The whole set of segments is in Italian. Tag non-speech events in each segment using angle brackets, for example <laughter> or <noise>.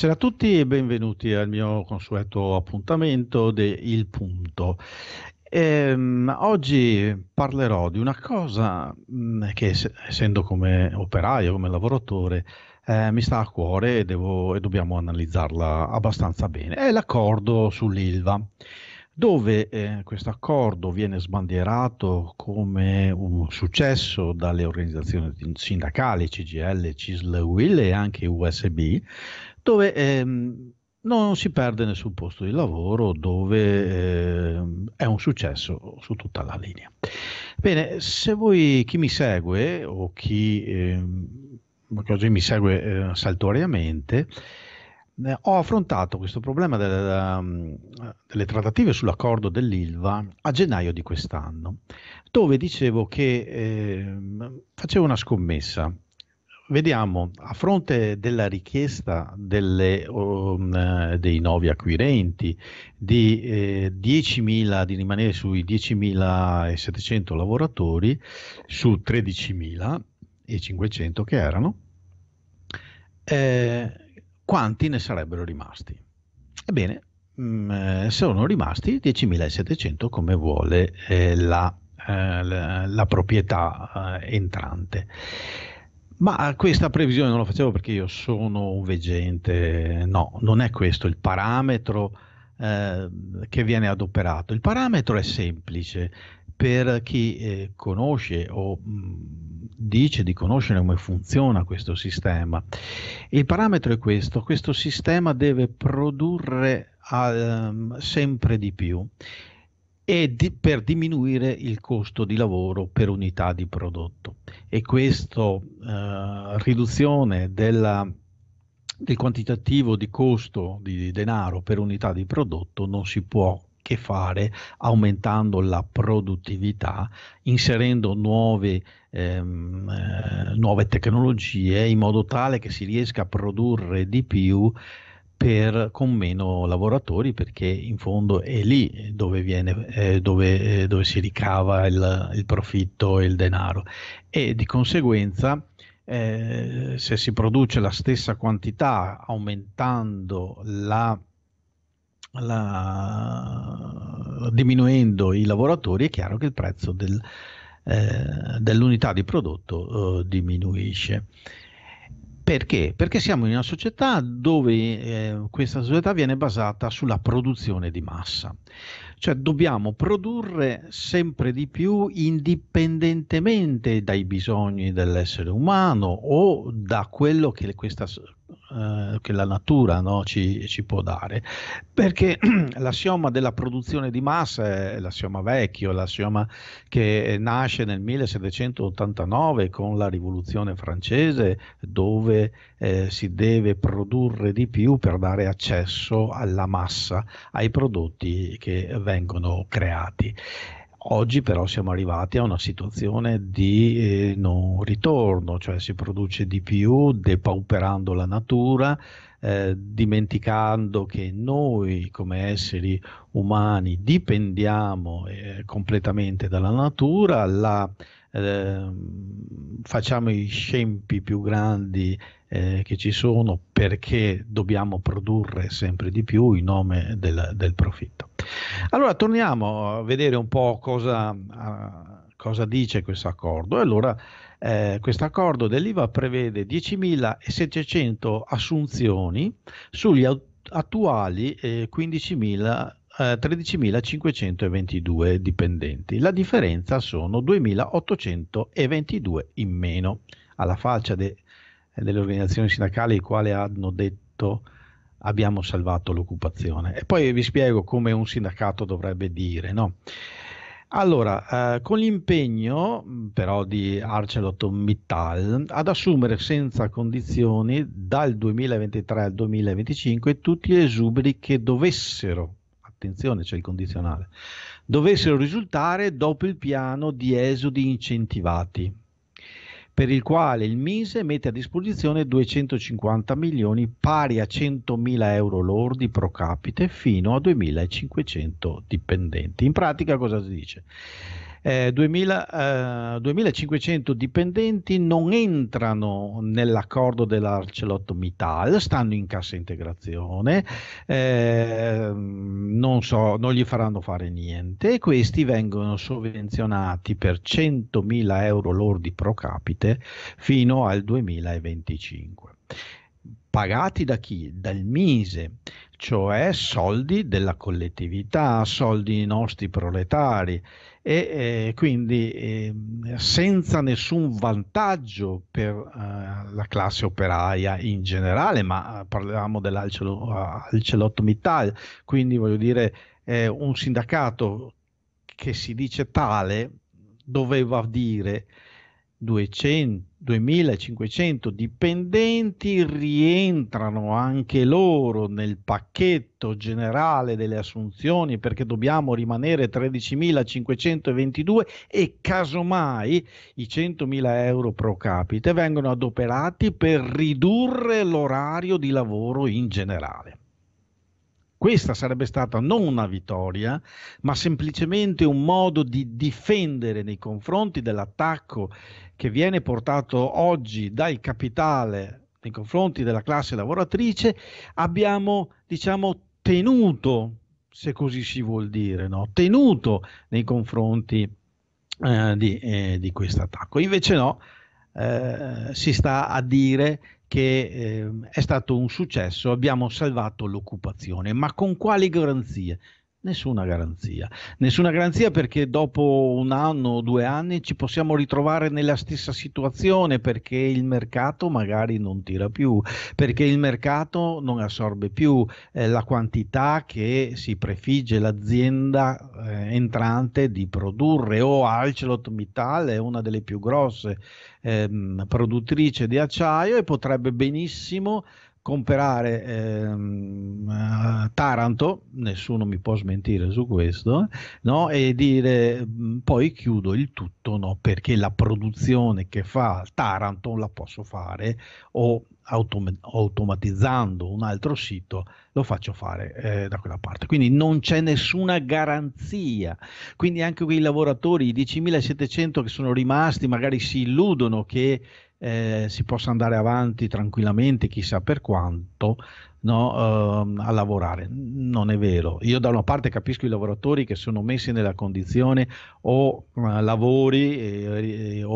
Buonasera a tutti e benvenuti al mio consueto appuntamento de Il Punto. Ehm, oggi parlerò di una cosa mh, mm, che, essendo come operaio, come lavoratore, eh, mi sta a cuore e, devo, e dobbiamo analizzarla abbastanza bene. È l'accordo sull'ILVA dove eh, questo accordo viene sbandierato come un successo dalle organizzazioni sindacali CGL, CISL, UIL e anche USB, dove ehm, non si perde nessun posto di lavoro, dove ehm, è un successo su tutta la linea. Bene, se voi, chi mi segue o chi ehm, oggi mi segue eh, saltuariamente, eh, ho affrontato questo problema della, ehm, delle trattative sull'accordo dell'ILVA a gennaio di quest'anno, dove dicevo che eh, facevo una scommessa vediamo, a fronte della richiesta delle, um, eh, dei nuovi acquirenti di, eh, 10.000, di rimanere sui 10.700 lavoratori su 13.500 che erano, eh, quanti ne sarebbero rimasti? Ebbene, mh, mm, eh, sono rimasti 10.700 come vuole eh, la, eh, la, la proprietà entrante. Ma questa previsione non la facevo perché io sono un veggente, no, non è questo il parametro eh, che viene adoperato. Il parametro è semplice per chi eh, conosce o mh, dice di conoscere come funziona questo sistema. Il parametro è questo, questo sistema deve produrre al, ehm, sempre di più e di, per diminuire il costo di lavoro per unità di prodotto. E questa eh, riduzione della, del quantitativo di costo di denaro per unità di prodotto non si può che fare aumentando la produttività, inserendo nuove, ehm, eh, nuove tecnologie in modo tale che si riesca a produrre di più per, con meno lavoratori perché in fondo è lì dove, viene, eh, dove, eh, dove si ricava il, il, profitto e il denaro e di conseguenza eh, se si produce la stessa quantità aumentando la, la diminuendo i lavoratori è chiaro che il prezzo del, eh, dell'unità di prodotto eh, diminuisce. Perché? Perché siamo in una società dove eh, questa società viene basata sulla produzione di massa, cioè dobbiamo produrre sempre di più indipendentemente dai bisogni dell'essere umano o da quello che questa, eh, che la natura no, ci, ci, può dare, perché <clears throat> l'assioma della produzione di massa è l'assioma vecchio, l'assioma che nasce nel 1789 con la rivoluzione francese, dove eh, si deve produrre di più per dare accesso alla massa, ai prodotti che vengono creati. Oggi però siamo arrivati a una situazione di eh, non ritorno, cioè si produce di più depauperando la natura, eh, dimenticando che noi come esseri umani dipendiamo eh, completamente dalla natura, la eh, facciamo i scempi più grandi eh, che ci sono perché dobbiamo produrre sempre di più in nome del, del profitto. Allora torniamo a vedere un po' cosa, a, cosa dice questo accordo. Allora, eh, questo accordo dell'IVA prevede 10.700 assunzioni sugli attuali eh, 15.000 13.522 eh, dipendenti. La differenza sono 2.822 in meno. Alla faccia de, delle organizzazioni sindacali, le quali hanno detto abbiamo salvato l'occupazione. E poi vi spiego come un sindacato dovrebbe dire, no? Allora, eh, con l'impegno però di ArcelorMittal ad assumere senza condizioni dal 2023 al 2025 tutti gli esuberi che dovessero attenzione c'è cioè il condizionale, dovessero risultare dopo il piano di esodi incentivati, per il quale il Mise mette a disposizione 250 milioni pari a 100 mila euro lordi pro capite fino a 2.500 dipendenti. In pratica cosa si dice? eh, 2000, eh, 2500 dipendenti non entrano nell'accordo dell'ArcelorMittal, stanno in cassa integrazione, eh, non, so, non gli faranno fare niente, questi vengono sovvenzionati per 100.000 euro lordi pro capite fino al 2025 pagati da chi? Dal Mise, cioè soldi della collettività, soldi dei nostri proletari e eh, quindi eh, senza nessun vantaggio per eh, la classe operaia in generale, ma eh, parliamo dell'Alcelotto-Mittal, eh, quindi voglio dire un sindacato che si dice tale doveva dire 200, 2500 dipendenti rientrano anche loro nel pacchetto generale delle assunzioni perché dobbiamo rimanere 13.522 e casomai i 100.000 euro pro capite vengono adoperati per ridurre l'orario di lavoro in generale. Questa sarebbe stata non una vittoria, ma semplicemente un modo di difendere nei confronti dell'attacco che viene portato oggi dal capitale nei confronti della classe lavoratrice, abbiamo diciamo tenuto, se così si vuol dire, no? tenuto nei confronti eh, di, eh, di questo attacco. Invece no, eh, si sta a dire che eh, è stato un successo, abbiamo salvato l'occupazione, ma con quali garanzie? Nessuna garanzia, nessuna garanzia perché dopo un anno o due anni ci possiamo ritrovare nella stessa situazione perché il mercato magari non tira più, perché il mercato non assorbe più eh, la quantità che si prefigge l'azienda eh, entrante di produrre o Alcelot ArcelorMittal è una delle più grosse ehm, produttrice di acciaio e potrebbe benissimo comprare ehm, eh, Taranto, nessuno mi può smentire su questo, no? e dire mm, poi chiudo il tutto no? perché la produzione che fa Taranto la posso fare o autom- automatizzando un altro sito lo faccio fare eh, da quella parte. Quindi non c'è nessuna garanzia. Quindi anche quei lavoratori, i 10.700 che sono rimasti, magari si illudono che eh, si possa andare avanti tranquillamente, chissà per quanto, no, uh, a lavorare. Non è vero. Io da una parte capisco i lavoratori che sono messi nella condizione o uh, lavori e, eh, e, eh, o,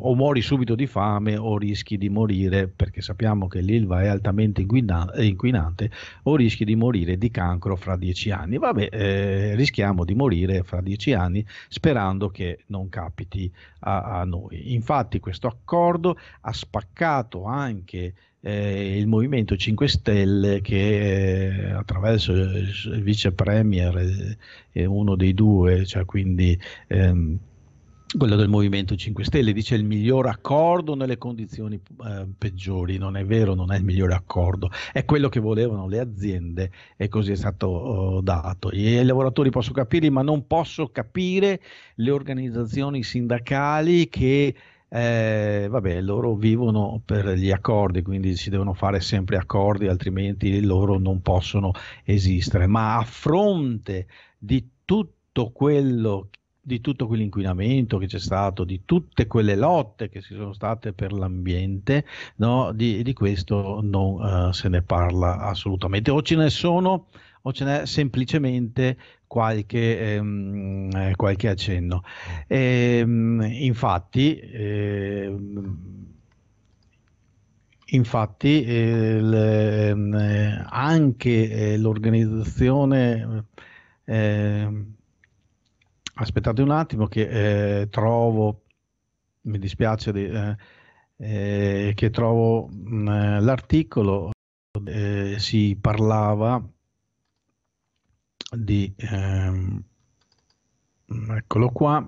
o, muori subito di fame o rischi di morire perché sappiamo che l'Ilva è altamente inquina- inquinante o rischi di morire di cancro fra dieci anni. Vabbè, eh, rischiamo di morire fra dieci anni sperando che non capiti a, a noi. Infatti questo accordo ha spaccato anche eh, il Movimento 5 Stelle che eh, attraverso il vice premier è uno dei due, cioè quindi ehm, quello del Movimento 5 Stelle, dice il miglior accordo nelle condizioni eh, peggiori, non è vero, non è il miglior accordo, è quello che volevano le aziende e così è stato oh, dato. I lavoratori posso capirli, ma non posso capire le organizzazioni sindacali che eh, vabbè, loro vivono per gli accordi, quindi si devono fare sempre accordi, altrimenti loro non possono esistere. Ma a fronte di tutto quello di tutto quell'inquinamento che c'è stato, di tutte quelle lotte che ci sono state per l'ambiente, no? di, di, questo non uh, se ne parla assolutamente. O ce ne sono o ce n'è semplicemente qualche, ehm, eh, qualche accenno. E, ehm, infatti, ehm, Infatti ehm, eh, le, anche l'organizzazione, eh, aspettate un attimo che eh, trovo, mi dispiace di, eh, che trovo mh, mm, l'articolo, si parlava di ehm, eccolo qua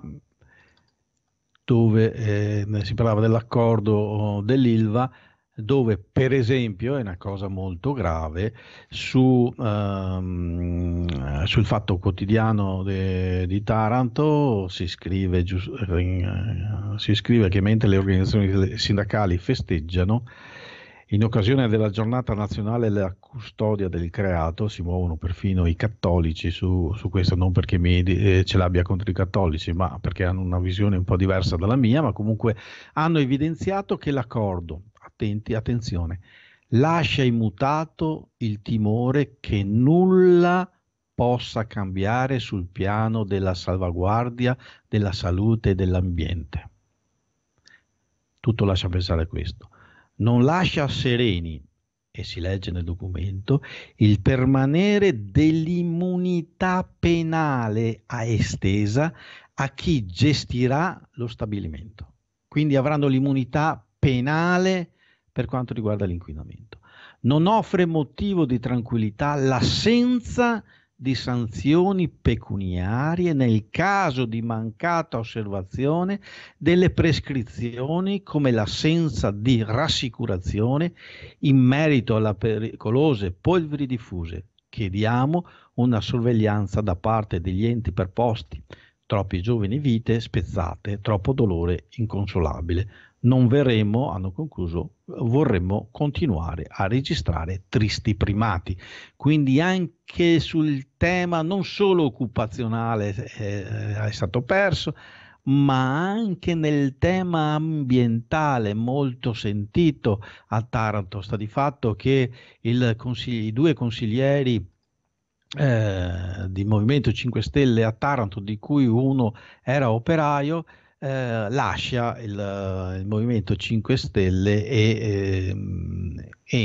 dove eh, si parlava dell'accordo oh, dell'ILVA dove per esempio è una cosa molto grave su, ehm, sul fatto quotidiano de, di Taranto si scrive, gius, eh, si scrive che mentre le organizzazioni sindacali festeggiano in occasione della giornata nazionale della custodia del creato si muovono perfino i cattolici su, su questo, non perché mi, eh, ce l'abbia contro i cattolici, ma perché hanno una visione un po' diversa dalla mia, ma comunque hanno evidenziato che l'accordo, attenti, attenzione, lascia immutato il timore che nulla possa cambiare sul piano della salvaguardia della salute e dell'ambiente. Tutto lascia pensare a questo non lascia sereni, e si legge nel documento, il permanere dell'immunità penale a estesa a chi gestirà lo stabilimento. Quindi avranno l'immunità penale per quanto riguarda l'inquinamento. Non offre motivo di tranquillità l'assenza di di sanzioni pecuniarie nel caso di mancata osservazione delle prescrizioni come l'assenza di rassicurazione in merito alle pericolose polveri diffuse. Chiediamo una sorveglianza da parte degli enti perposti. Troppi giovani vite spezzate, troppo dolore inconsolabile non verremo, hanno concluso, vorremmo continuare a registrare tristi primati. Quindi anche sul tema non solo occupazionale eh, eh, è stato perso, ma anche nel tema ambientale molto sentito a Taranto. Sta di fatto che i due consiglieri eh, di Movimento 5 Stelle a Taranto, di cui uno era operaio, eh, lascia il, eh, il, Movimento 5 Stelle e eh,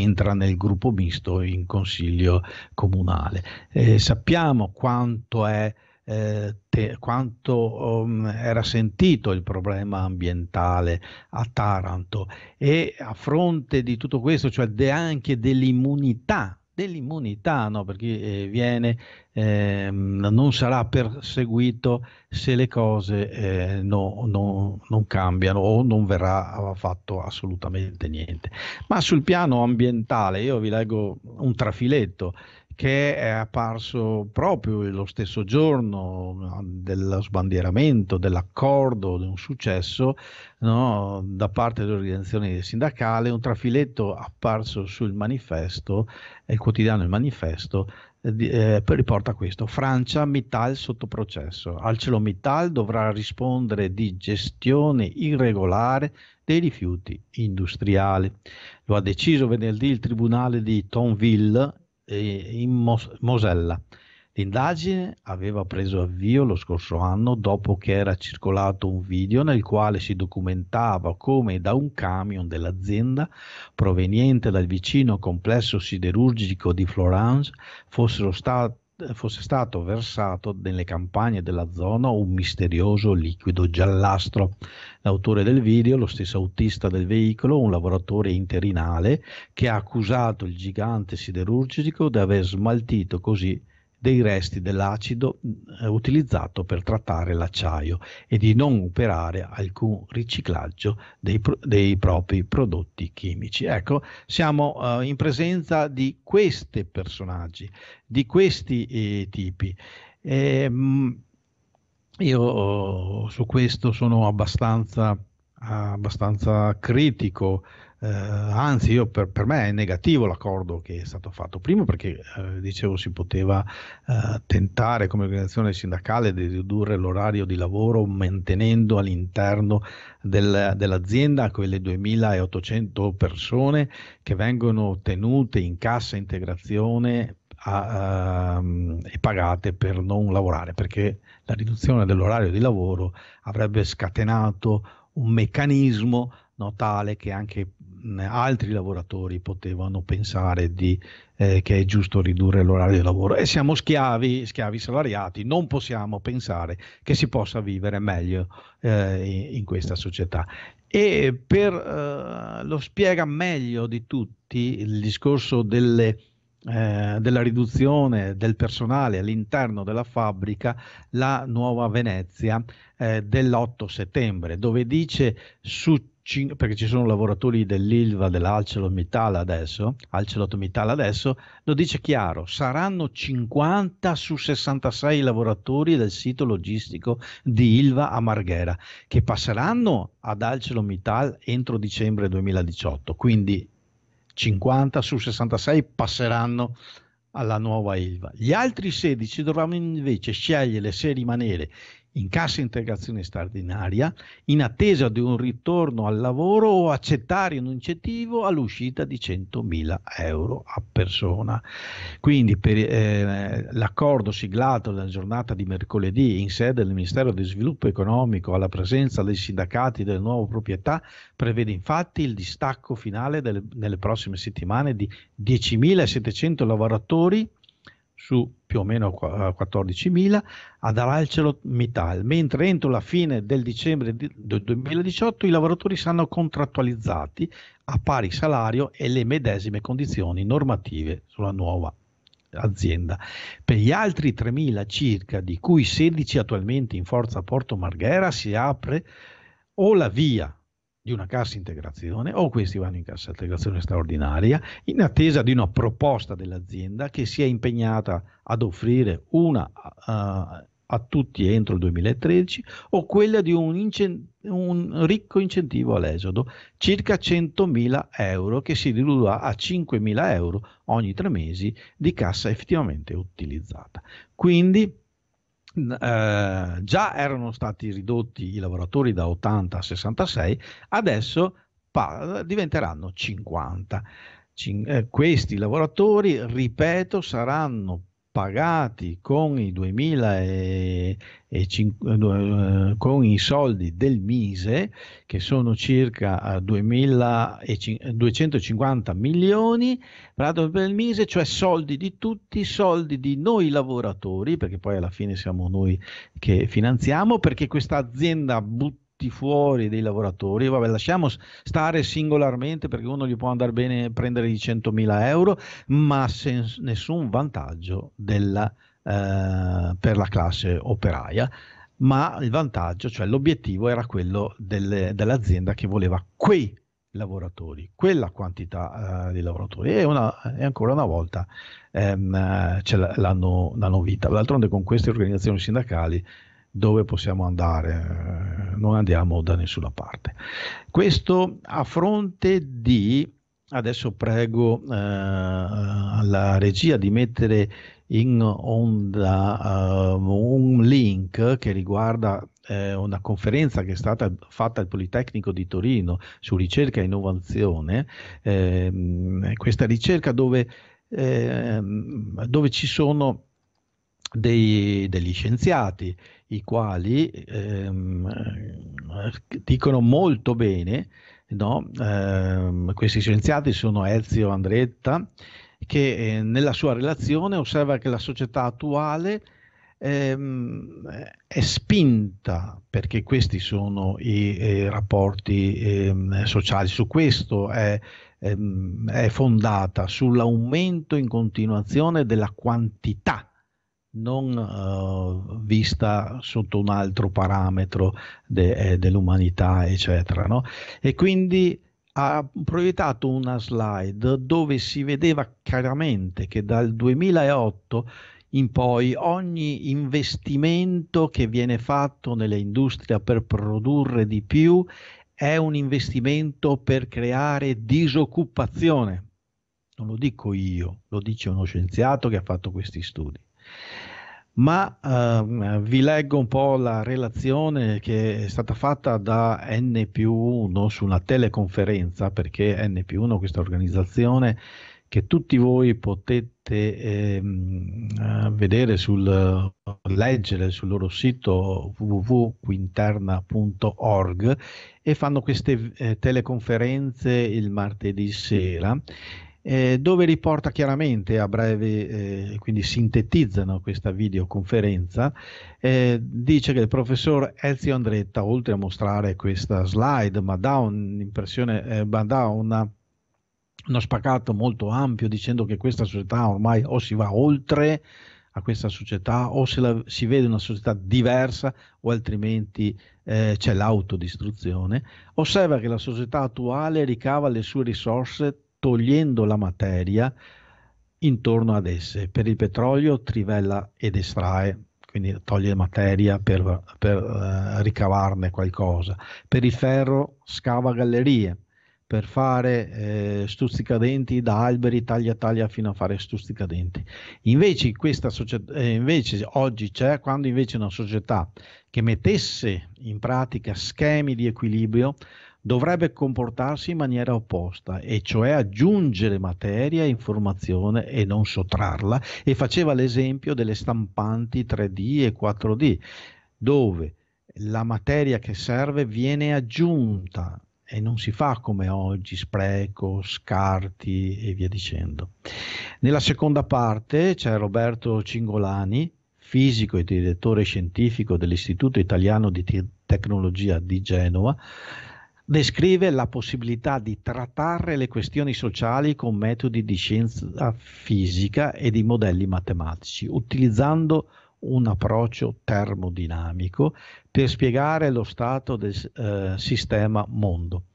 entra nel gruppo misto in consiglio comunale. Eh, sappiamo quanto è eh, Te, quanto um, era sentito il problema ambientale a Taranto e a fronte di tutto questo, cioè de anche dell'immunità dell'immunità, no? perché eh, viene, eh, non sarà perseguito se le cose eh, no, no, non cambiano o non verrà fatto assolutamente niente. Ma sul piano ambientale, io vi leggo un trafiletto, che è apparso proprio lo stesso giorno mm, dello sbandieramento, dell'accordo, di un successo no, da parte dell'organizzazione sindacale, un trafiletto apparso sul manifesto, il quotidiano Il Manifesto, eh, eh, riporta questo, Francia Mittal sotto processo, Mittal dovrà rispondere di gestione irregolare dei rifiuti industriali. Lo ha deciso venerdì il tribunale di Tonville in Mos- Mosella. L'indagine aveva preso avvio lo scorso anno dopo che era circolato un video nel quale si documentava come da un camion dell'azienda proveniente dal vicino complesso siderurgico di Florence fossero stati eh, fosse stato versato nelle campagne della zona un misterioso liquido giallastro. L'autore del video, lo stesso autista del veicolo, un lavoratore interinale, che ha accusato il gigante siderurgico di aver smaltito così dei resti dell'acido eh, utilizzato per trattare l'acciaio e di non operare alcun riciclaggio dei, dei propri prodotti chimici. Ecco, siamo eh, in presenza di questi personaggi, di questi eh, tipi. E, ehm, mh, io oh, su questo sono abbastanza, ah, abbastanza critico eh, anzi, io, per, per, me è negativo l'accordo che è stato fatto. prima perché, eh, dicevo, si poteva eh, tentare come organizzazione sindacale di ridurre l'orario di lavoro mantenendo all'interno del, dell'azienda quelle 2.800 persone che vengono tenute in cassa integrazione a, um, e pagate per non lavorare, perché la riduzione dell'orario di lavoro avrebbe scatenato un meccanismo no, tale che anche altri lavoratori potevano pensare di, eh, che è giusto ridurre l'orario di lavoro e siamo schiavi, schiavi salariati, non possiamo pensare che si possa vivere meglio eh, in questa società. E per, eh, lo spiega meglio di tutti il discorso delle, eh, della riduzione del personale all'interno della fabbrica la nuova Venezia eh, dell'8 settembre, dove dice su cin- perché ci sono lavoratori dell'ILVA, dell'Alcelotmittal adesso, Alcelotmittal adesso, lo dice chiaro, saranno 50 su 66 lavoratori del sito logistico di ILVA a Marghera che passeranno ad Alcelotmittal entro dicembre 2018, quindi 50 su 66 passeranno alla nuova ILVA. Gli altri 16 dovranno invece scegliere se rimanere in cassa integrazione straordinaria in attesa di un ritorno al lavoro o accettare un incentivo all'uscita di 100.000 euro a persona. Quindi per, eh, l'accordo siglato nella giornata di mercoledì in sede del Ministero di Sviluppo Economico alla presenza dei sindacati delle nuove proprietà prevede infatti il distacco finale delle, nelle prossime settimane di 10.700 lavoratori su più o meno 14.000 ad ArcelorMittal, mentre entro la fine del dicembre del 2018 i lavoratori saranno contrattualizzati a pari salario e le medesime condizioni normative sulla nuova azienda. Per gli altri 3.000 circa, di cui 16 attualmente in forza a Porto Marghera, si apre o la via di una cassa integrazione o questi vanno in cassa integrazione straordinaria in attesa di una proposta dell'azienda che si è impegnata ad offrire una uh, a tutti entro il 2013 o quella di un, incent- un ricco incentivo all'esodo, circa 100.000 euro che si ridurrà a 5.000 euro ogni tre mesi di cassa effettivamente utilizzata. Quindi eh, già erano stati ridotti i lavoratori da 80 a 66, adesso pa- diventeranno 50. Cin- eh, questi lavoratori, ripeto, saranno pagati con i, 2000 e, e cin, eh, eh, con i soldi del Mise, che sono circa 250 eh, milioni, pagato per Mise, cioè soldi di tutti, soldi di noi lavoratori, perché poi alla fine siamo noi che finanziamo, perché questa azienda butta butti fuori dei lavoratori, vabbè lasciamo stare singolarmente perché uno gli può andare bene prendere i 100.000 euro, ma sens- nessun vantaggio della, eh, per la classe operaia, ma il vantaggio, cioè l'obiettivo era quello delle, dell'azienda che voleva quei lavoratori, quella quantità eh, di lavoratori e, una, e, ancora una volta ehm, eh, ce l'hanno, l'hanno vita. D'altronde con queste organizzazioni sindacali dove possiamo andare, eh, non andiamo da nessuna parte. Questo a fronte di, adesso prego eh, la regia di mettere in onda eh, un link che riguarda eh, una conferenza che è stata fatta al Politecnico di Torino su ricerca e innovazione, ehm, questa ricerca dove, ehm, dove ci sono dei, degli scienziati, i quali ehm, eh, dicono molto bene, no? eh, questi scienziati sono Ezio Andretta, che eh, nella sua relazione osserva che la società attuale ehm, è spinta, perché questi sono i, i rapporti ehm, sociali, su questo è, ehm, è fondata sull'aumento in continuazione della quantità non uh, vista sotto un altro parametro de, eh, dell'umanità, eccetera. No? E quindi ha proiettato una slide dove si vedeva chiaramente che dal 2008 in poi ogni investimento che viene fatto nell'industria per produrre di più è un investimento per creare disoccupazione. Non lo dico io, lo dice uno scienziato che ha fatto questi studi. Ma ehm, vi leggo un po' la relazione che è stata fatta da N più 1 su una teleconferenza, perché N più 1, è questa organizzazione che tutti voi potete ehm, eh, vedere sul leggere sul loro sito www.quinterna.org e fanno queste eh, teleconferenze il martedì sera eh, dove riporta chiaramente a breve, eh, quindi sintetizzano questa videoconferenza, eh, dice che il professor Ezio Andretta, oltre a mostrare questa slide, ma dà un'impressione, eh, ma dà una, uno spaccato molto ampio dicendo che questa società ormai o si va oltre a questa società o se la, si vede una società diversa o altrimenti eh, c'è l'autodistruzione, osserva che la società attuale ricava le sue risorse togliendo la materia intorno ad esse. Per il petrolio trivella ed estrae, quindi toglie materia per, per eh, ricavarne qualcosa. Per il ferro scava gallerie, per fare eh, stuzzicadenti da alberi, taglia taglia fino a fare stuzzicadenti. Invece, questa società, eh, invece oggi c'è, quando invece una società che mettesse in pratica schemi di equilibrio, dovrebbe comportarsi in maniera opposta, e cioè aggiungere materia e informazione e non sottrarla, e faceva l'esempio delle stampanti 3D e 4D, dove la materia che serve viene aggiunta e non si fa come oggi spreco, scarti e via dicendo. Nella seconda parte c'è Roberto Cingolani, fisico e direttore scientifico dell'Istituto Italiano di Tecnologia di Genova, descrive la possibilità di trattare le questioni sociali con metodi di scienza fisica e di modelli matematici, utilizzando un approccio termodinamico per spiegare lo stato del eh, sistema mondo.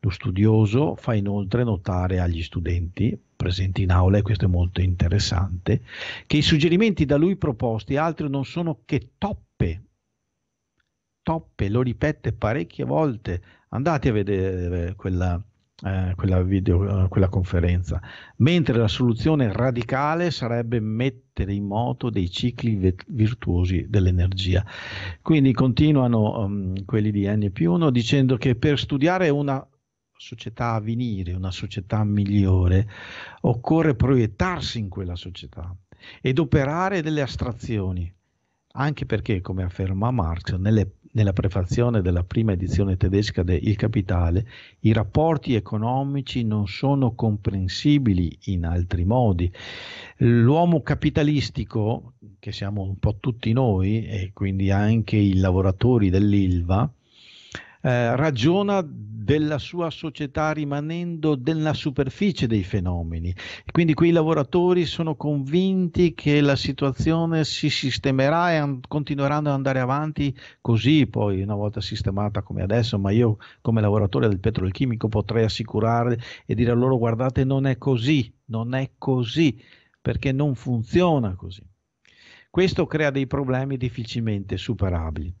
Lo studioso fa inoltre notare agli studenti presenti in aula, e questo è molto interessante, che i suggerimenti da lui proposti altro non sono che toppe. Toppe, lo ripete parecchie volte andate a vedere quella, eh, quella, video, eh, quella conferenza, mentre la soluzione radicale sarebbe mettere in moto dei cicli vet- virtuosi dell'energia. Quindi continuano um, quelli di più 1 dicendo che per studiare una società a venire, una società migliore, occorre proiettarsi in quella società ed operare delle astrazioni, anche perché, come afferma Marx, nelle nella prefazione della prima edizione tedesca de Il Capitale, i rapporti economici non sono comprensibili in altri modi. L'uomo capitalistico, che siamo un po' tutti noi e quindi anche i lavoratori dell'Ilva, eh, ragiona della sua società rimanendo nella superficie dei fenomeni. quindi quei lavoratori sono convinti che la situazione si sistemerà e an- continueranno ad andare avanti così, poi una volta sistemata come adesso, ma io come lavoratore del petrolchimico potrei assicurare e dire a loro guardate non è così, non è così, perché non funziona così. Questo crea dei problemi difficilmente superabili.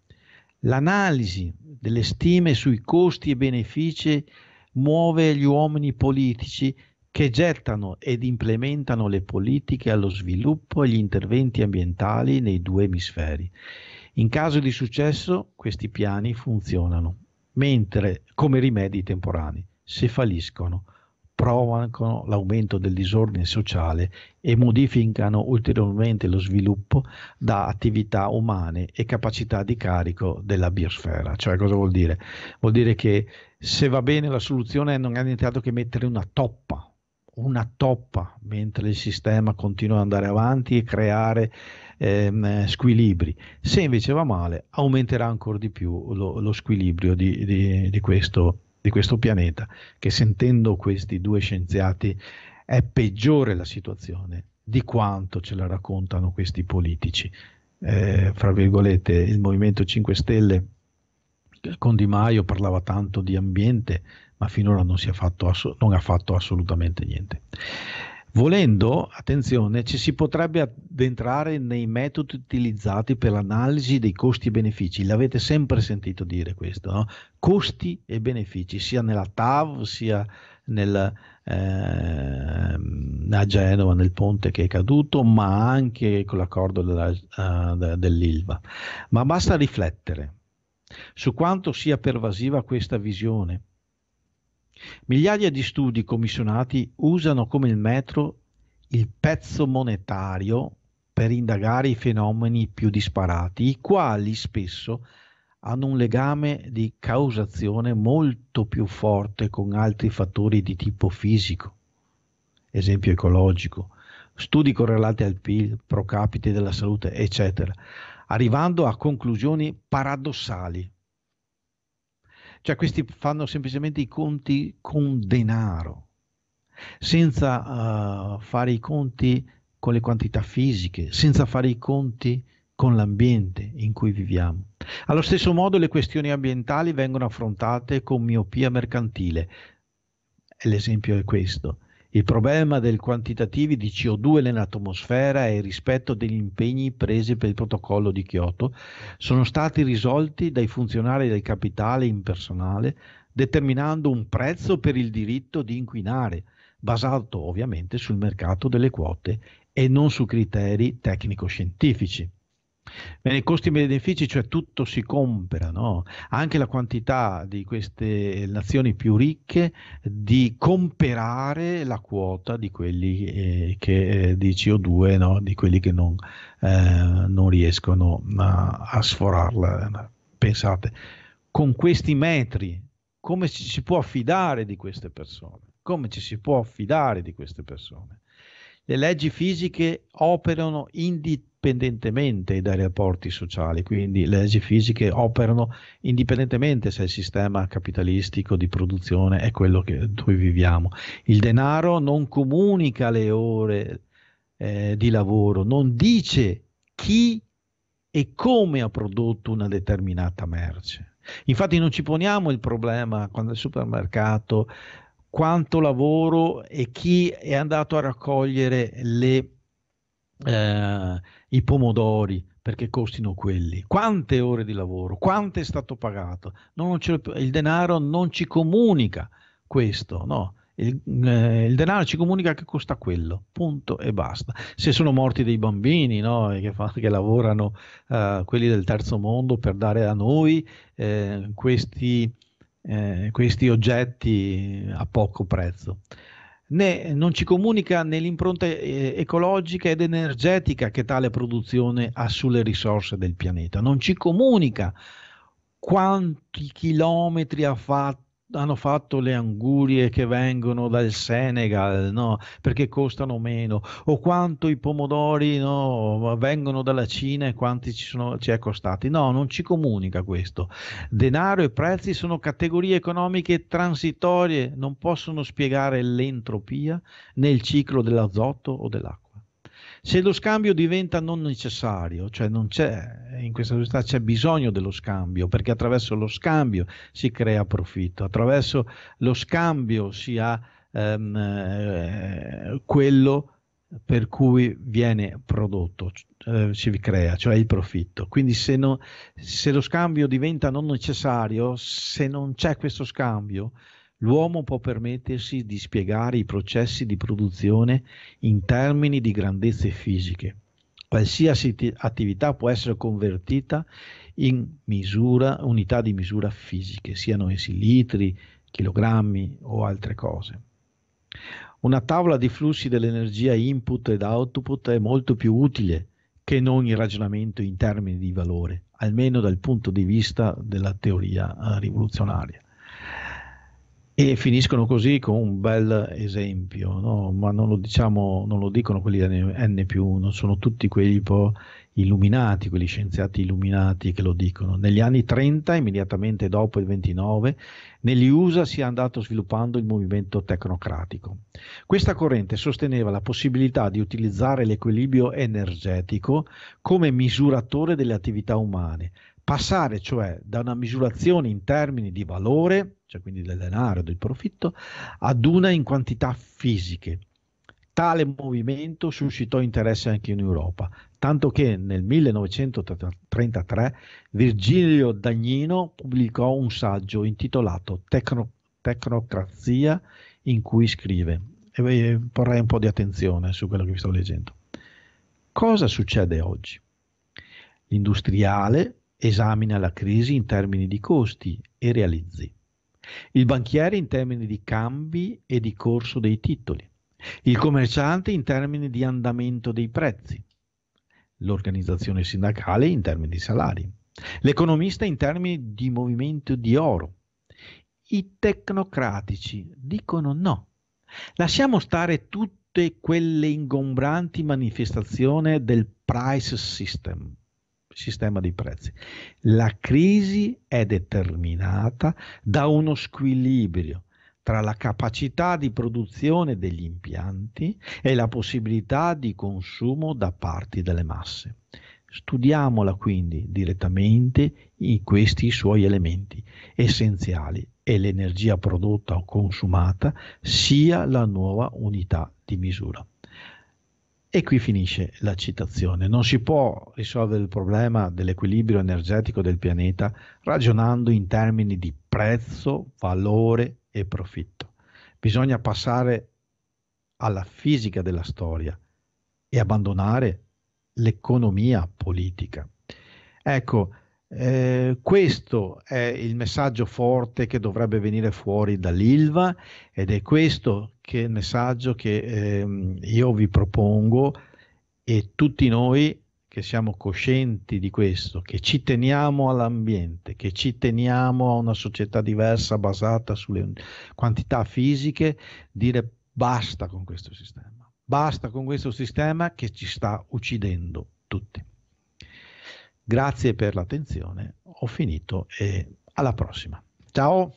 L'analisi delle stime sui costi e benefici muove gli uomini politici che gettano ed implementano le politiche allo sviluppo e gli interventi ambientali nei due emisferi. In caso di successo questi piani funzionano, mentre come rimedi temporanei se falliscono provocano l'aumento del disordine sociale e modificano ulteriormente lo sviluppo da attività umane e capacità di carico della biosfera. Cioè cosa vuol dire? Vuol dire che se va bene la soluzione non è nient'altro che mettere una toppa, una toppa mentre il sistema continua ad andare avanti e creare ehm, squilibri. Se invece va male aumenterà ancora di più lo, lo squilibrio di, di, di questo di questo pianeta, che sentendo questi due scienziati è peggiore la situazione di quanto ce la raccontano questi politici. Eh, fra virgolette, il Movimento 5 Stelle con Di Maio parlava tanto di ambiente, ma finora non, ass- non ha fatto assolutamente niente. Volendo, attenzione, ci si potrebbe addentrare nei metodi utilizzati per l'analisi dei costi e benefici. L'avete sempre sentito dire questo, no? costi e benefici, sia nella TAV, sia nel, eh, a Genova, nel ponte che è caduto, ma anche con l'accordo della, uh, dell'ILVA. Ma basta riflettere su quanto sia pervasiva questa visione Migliaia di studi commissionati usano come il metro il pezzo monetario per indagare i fenomeni più disparati, i quali spesso hanno un legame di causazione molto più forte con altri fattori di tipo fisico, esempio ecologico, studi correlati al PIL, pro capite della salute, eccetera, arrivando a conclusioni paradossali cioè questi fanno semplicemente i conti con denaro, senza uh, fare i conti con le quantità fisiche, senza fare i conti con l'ambiente in cui viviamo. Allo stesso modo le questioni ambientali vengono affrontate con miopia mercantile. L'esempio è questo. Il problema del quantitativi di CO2 nell'atmosfera e il rispetto degli impegni presi per il protocollo di Kyoto sono stati risolti dai funzionari del capitale impersonale determinando un prezzo per il diritto di inquinare, basato ovviamente sul mercato delle quote e non su criteri tecnico-scientifici. Bene, costi e benefici, cioè tutto si compra, no? anche la quantità di queste nazioni più ricche di comperare la quota di quelli eh, che, eh, di CO2, no? di quelli che non, eh, non riescono a, a sforarla. Pensate, con questi metri, come ci si può affidare di queste persone? Come ci si può affidare di queste persone? le leggi fisiche operano indipendentemente dai rapporti sociali, quindi le leggi fisiche operano indipendentemente se il sistema capitalistico di produzione è quello che noi viviamo. Il denaro non comunica le ore eh, di lavoro, non dice chi e come ha prodotto una determinata merce. Infatti non ci poniamo il problema quando il supermercato quanto lavoro e chi è andato a raccogliere le, eh, i pomodori perché costino quelli, quante ore di lavoro, quanto è stato pagato, il denaro non ci comunica questo, no? Il, eh, il, denaro ci comunica che costa quello, punto e basta. Se sono morti dei bambini no, che, fa, che, lavorano eh, quelli del terzo mondo per dare a noi eh, questi eh, questi oggetti a poco prezzo. Né, non ci comunica né l'impronta eh, ecologica ed energetica che tale produzione ha sulle risorse del pianeta, non ci comunica quanti chilometri ha fatto hanno fatto le angurie che vengono dal Senegal, no? perché costano meno, o quanto i pomodori no? vengono dalla Cina e quanti ci, sono, ci è costati. No, non ci comunica questo. Denaro e prezzi sono categorie economiche transitorie, non possono spiegare l'entropia nel ciclo dell'azoto o dell'acqua. Se lo scambio diventa non necessario, cioè non c'è, in questa società c'è bisogno dello scambio, perché attraverso lo scambio si crea profitto, attraverso lo scambio si ha ehm, eh, quello per cui viene prodotto, eh, si crea, cioè il profitto. Quindi se, no, se lo scambio diventa non necessario, se non c'è questo scambio, l'uomo può permettersi di spiegare i processi di produzione in termini di grandezze fisiche. Qualsiasi attività può essere convertita in misura, unità di misura fisiche, siano essi litri, chilogrammi o altre cose. Una tavola di flussi dell'energia input ed output è molto più utile che non il ragionamento in termini di valore, almeno dal punto di vista della teoria eh, rivoluzionaria. E finiscono così con un bel esempio, no? ma non lo, diciamo, non lo dicono quelli N più 1, sono tutti quelli po' illuminati, quelli scienziati illuminati che lo dicono. Negli anni 30, immediatamente dopo il 29, negli USA si è andato sviluppando il movimento tecnocratico. Questa corrente sosteneva la possibilità di utilizzare l'equilibrio energetico come misuratore delle attività umane, passare cioè da una misurazione in termini di valore cioè quindi del denaro, del profitto, ad una in quantità fisiche. Tale movimento suscitò interesse anche in Europa, tanto che nel 1933 Virgilio Dagnino pubblicò un saggio intitolato Tecno- Tecnocrazia in cui scrive, e porrei un po' di attenzione su quello che vi sto leggendo. Cosa succede oggi? L'industriale esamina la crisi in termini di costi e realizzi il banchiere in termini di cambi e di corso dei titoli, il commerciante in termini di andamento dei prezzi, l'organizzazione sindacale in termini di salari, l'economista in termini di movimento di oro. I tecnocratici dicono no. Lasciamo stare tutte quelle ingombranti manifestazioni del price system sistema dei prezzi. La crisi è determinata da uno squilibrio tra la capacità di produzione degli impianti e la possibilità di consumo da parte delle masse. Studiamola quindi direttamente in questi suoi elementi essenziali e l'energia prodotta o consumata sia la nuova unità di misura. E qui finisce la citazione. Non si può risolvere il problema dell'equilibrio energetico del pianeta ragionando in termini di prezzo, valore e profitto. Bisogna passare alla fisica della storia e abbandonare l'economia politica. Ecco, eh, questo è il messaggio forte che dovrebbe venire fuori dall'ILVA ed è questo che il messaggio che eh, io vi propongo e tutti noi che siamo coscienti di questo, che ci teniamo all'ambiente, che ci teniamo a una società diversa basata sulle quantità fisiche, dire basta con questo sistema, basta con questo sistema che ci sta uccidendo tutti. Grazie per l'attenzione, ho finito e alla prossima. Ciao!